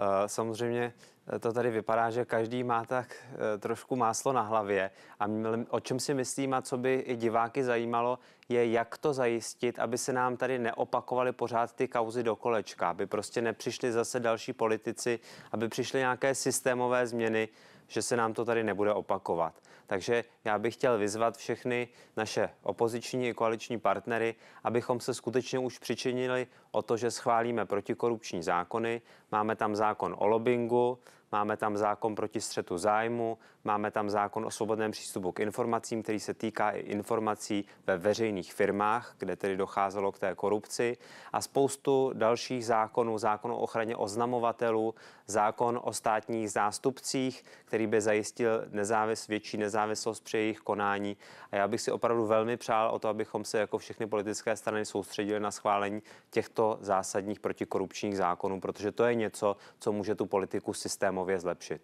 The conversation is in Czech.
Eh, samozřejmě eh, to tady vypadá, že každý má tak eh, trošku máslo na hlavě. A o čem si myslím a co by i diváky zajímalo, je, jak to zajistit, aby se nám tady neopakovaly pořád ty kauzy do kolečka, aby prostě nepřišli zase další politici, aby přišly nějaké systémové změny, že se nám to tady nebude opakovat. Takže já bych chtěl vyzvat všechny naše opoziční i koaliční partnery, abychom se skutečně už přičinili o to, že schválíme protikorupční zákony. Máme tam zákon o lobingu, máme tam zákon proti střetu zájmu, máme tam zákon o svobodném přístupu k informacím, který se týká i informací ve veřejných firmách, kde tedy docházelo k té korupci a spoustu dalších zákonů, zákon o ochraně oznamovatelů, zákon o státních zástupcích, který by zajistil nezávis, větší nezávislost při jejich konání. A já bych si opravdu velmi přál o to, abychom se jako všechny politické strany soustředili na schválení těchto zásadních protikorupčních zákonů, protože to je něco, co může tu politiku systému systémově zlepšit.